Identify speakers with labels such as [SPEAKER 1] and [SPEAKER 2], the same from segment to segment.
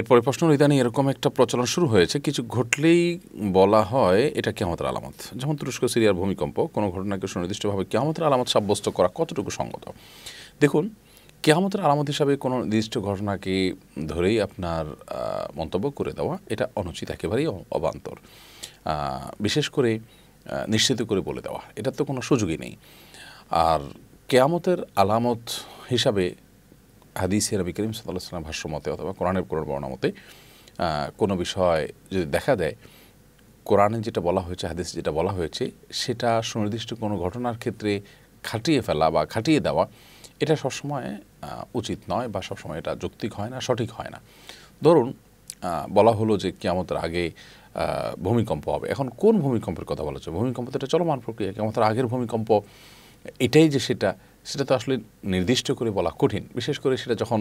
[SPEAKER 1] এরপরে প্রশ্ন ইদানি এরকম একটা প্রচলন শুরু হয়েছে কিছু ঘটলেই বলা হয় এটা কেমতের আলামত যেমন তুরস্ক সিরিয়ার ভূমিকম্প কোনো ঘটনাকে সুনির্দিষ্টভাবে কেমতের আলামত সাব্যস্ত করা কতটুকু সঙ্গত দেখুন কেয়ামতের আলামত হিসাবে কোনো নির্দিষ্ট ঘটনাকে ধরেই আপনার মন্তব্য করে দেওয়া এটা অনুচিত একেবারেই অবান্তর বিশেষ করে নিশ্চিত করে বলে দেওয়া এটার তো কোনো সুযোগই নেই আর কেয়ামতের আলামত হিসাবে হাদিসে নবী করিম সাল্লাহ সাল্লাম ভাষ্যমতে অথবা কোরআনের কোরআন বর্ণা মতে কোনো বিষয় যদি দেখা দেয় কোরআনে যেটা বলা হয়েছে হাদিসে যেটা বলা হয়েছে সেটা সুনির্দিষ্ট কোনো ঘটনার ক্ষেত্রে খাটিয়ে ফেলা বা খাটিয়ে দেওয়া এটা সবসময় উচিত নয় বা সবসময় এটা যৌক্তিক হয় না সঠিক হয় না ধরুন বলা হলো যে কেয়ামতের আগে ভূমিকম্প হবে এখন কোন ভূমিকম্পের কথা বলা হচ্ছে ভূমিকম্প তো এটা চলমান প্রক্রিয়া কেয়ামতের আগের ভূমিকম্প এটাই যে সেটা সেটা তো আসলে নির্দিষ্ট করে বলা কঠিন বিশেষ করে সেটা যখন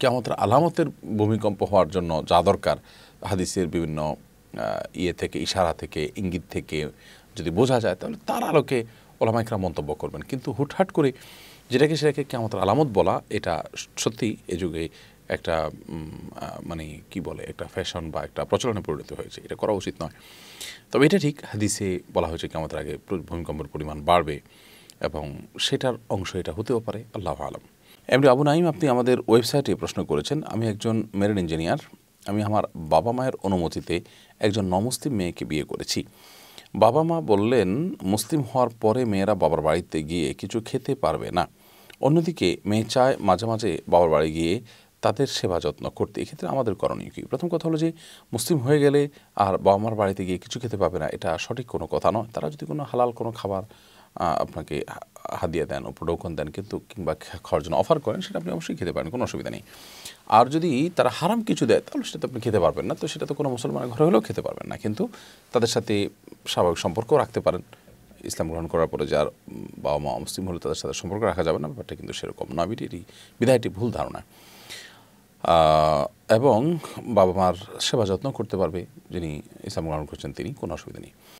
[SPEAKER 1] কেমন আলামতের ভূমিকম্প হওয়ার জন্য যা দরকার হাদিসের বিভিন্ন ইয়ে থেকে ইশারা থেকে ইঙ্গিত থেকে যদি বোঝা যায় তাহলে তার আলোকে ওলামাইকরা মন্তব্য করবেন কিন্তু হুটহাট করে যেটাকে সেটাকে কেমন আলামত বলা এটা সত্যি এ যুগে একটা মানে কি বলে একটা ফ্যাশন বা একটা প্রচলনে পরিণত হয়েছে এটা করা উচিত নয় তবে এটা ঠিক হাদিসে বলা হয়েছে কেমন আগে ভূমিকম্পের পরিমাণ বাড়বে এবং সেটার অংশ এটা হতেও পারে আল্লাহ আলম এমনি আবু নাইম আপনি আমাদের ওয়েবসাইটে প্রশ্ন করেছেন আমি একজন মেরিন ইঞ্জিনিয়ার আমি আমার বাবা মায়ের অনুমতিতে একজন নমস্তিম মেয়েকে বিয়ে করেছি বাবা মা বললেন মুসলিম হওয়ার পরে মেয়েরা বাবার বাড়িতে গিয়ে কিছু খেতে পারবে না অন্যদিকে মেয়ে চায় মাঝে মাঝে বাবার বাড়ি গিয়ে তাদের সেবা যত্ন করতে এক্ষেত্রে আমাদের করণীয় কী প্রথম কথা হলো যে মুসলিম হয়ে গেলে আর বাবা মার বাড়িতে গিয়ে কিছু খেতে পাবে না এটা সঠিক কোনো কথা নয় তারা যদি কোনো হালাল কোনো খাবার আপনাকে হাদিয়া দেন প্রোডোকন দেন কিন্তু কিংবা খাওয়ার জন্য অফার করেন সেটা আপনি অবশ্যই খেতে পারেন কোনো অসুবিধা নেই আর যদি তারা হারাম কিছু দেয় তাহলে সেটা তো আপনি খেতে পারবেন না তো সেটা তো কোনো মুসলমানের ঘরে হলেও খেতে পারবেন না কিন্তু তাদের সাথে স্বাভাবিক সম্পর্ক রাখতে পারেন ইসলাম গ্রহণ করার পরে যার বাবা মা মুসলিম হলে তাদের সাথে সম্পর্ক রাখা যাবে না ব্যাপারটা কিন্তু সেরকম না বিটি বিধায়টি ভুল ধারণা এবং বাবা মার সেবা যত্ন করতে পারবে যিনি ইসলাম গ্রহণ করছেন তিনি কোনো অসুবিধা নেই